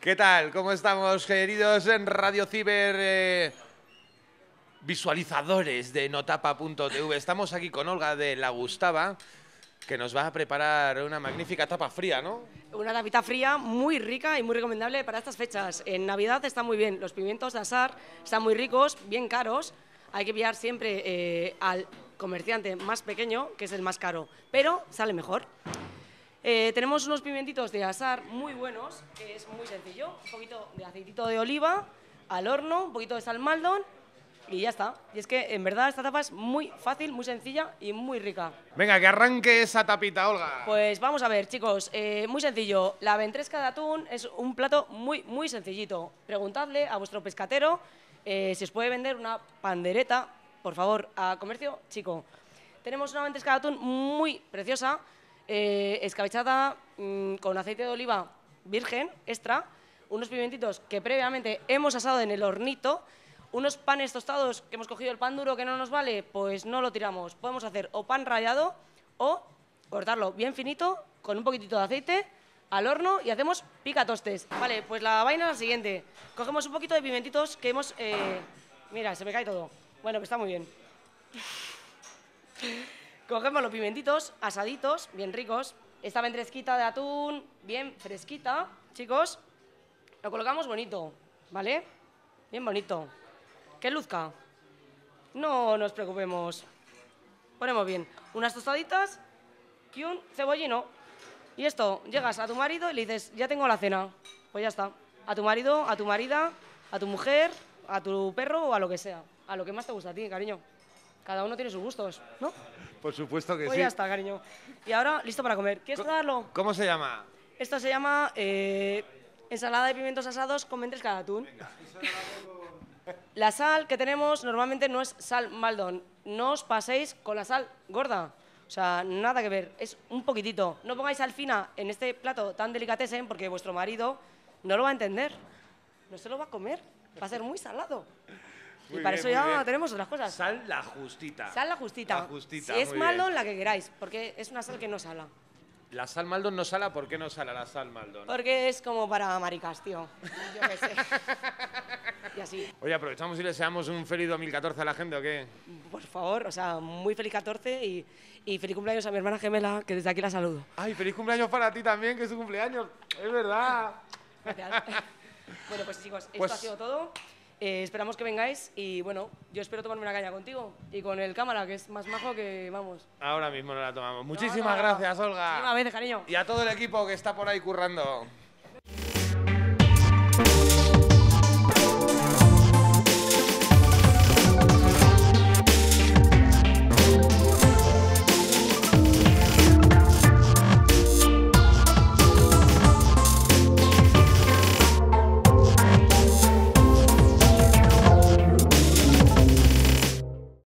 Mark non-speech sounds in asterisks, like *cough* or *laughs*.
¿Qué tal? ¿Cómo estamos, queridos en Radio Ciber? Eh, visualizadores de notapa.tv. Estamos aquí con Olga de La Gustava, que nos va a preparar una magnífica tapa fría, ¿no? Una tapita fría muy rica y muy recomendable para estas fechas. En Navidad está muy bien. Los pimientos de azar están muy ricos, bien caros. Hay que pillar siempre eh, al comerciante más pequeño, que es el más caro, pero sale mejor. Eh, tenemos unos pimentitos de asar muy buenos, que es muy sencillo. Un poquito de aceitito de oliva, al horno, un poquito de sal y ya está. Y es que en verdad esta tapa es muy fácil, muy sencilla y muy rica. Venga, que arranque esa tapita, Olga. Pues vamos a ver, chicos, eh, muy sencillo. La ventresca de atún es un plato muy, muy sencillito. Preguntadle a vuestro pescatero eh, si os puede vender una pandereta, por favor, a comercio chico. Tenemos una ventresca de atún muy preciosa, eh, escabechada mm, con aceite de oliva virgen, extra, unos pimentitos que previamente hemos asado en el hornito, unos panes tostados que hemos cogido el pan duro que no nos vale, pues no lo tiramos. Podemos hacer o pan rallado o cortarlo bien finito con un poquitito de aceite al horno y hacemos pica Vale, pues la vaina es la siguiente. Cogemos un poquito de pimentitos que hemos... Eh, mira, se me cae todo. Bueno, que está muy bien. Cogemos los pimentitos asaditos, bien ricos. Esta ventresquita de atún, bien fresquita, chicos. Lo colocamos bonito, ¿vale? Bien bonito. Que luzca. No nos preocupemos. Ponemos bien unas tostaditas y un cebollino. Y esto, llegas a tu marido y le dices, ya tengo la cena. Pues ya está. A tu marido, a tu marida, a tu mujer, a tu perro o a lo que sea. A lo que más te gusta a ti, cariño. Cada uno tiene sus gustos, ¿no? Por supuesto que pues sí. ya está, cariño. Y ahora, listo para comer. ¿Quieres darlo? ¿Cómo se llama? Esto se llama eh, ensalada de pimientos asados con ventresca de atún. La sal que tenemos normalmente no es sal maldon. No os paséis con la sal gorda. O sea, nada que ver. Es un poquitito. No pongáis sal fina en este plato tan delicatessen porque vuestro marido no lo va a entender. No se lo va a comer. Va a ser muy salado y para eso ya tenemos otras cosas. Sal la justita. Sal la justita. La justita si es malo, la que queráis, porque es una sal que no sala. La sal Maldon no sala, ¿por qué no sala la sal Maldon? Porque es como para maricas, tío. Yo qué sé. *laughs* y así. Oye, aprovechamos y le deseamos un feliz 2014 a la gente, ¿o qué? Por favor, o sea, muy feliz 14 y, y feliz cumpleaños a mi hermana gemela, que desde aquí la saludo. Ay, feliz cumpleaños para ti también, que es su cumpleaños. Es verdad. Gracias. *laughs* bueno, pues chicos, esto pues ha sido todo. Eh, esperamos que vengáis y bueno, yo espero tomarme una caña contigo y con el cámara, que es más majo que vamos. Ahora mismo no la tomamos. Muchísimas gracias, Olga. cariño. Y a todo el equipo que está por ahí currando.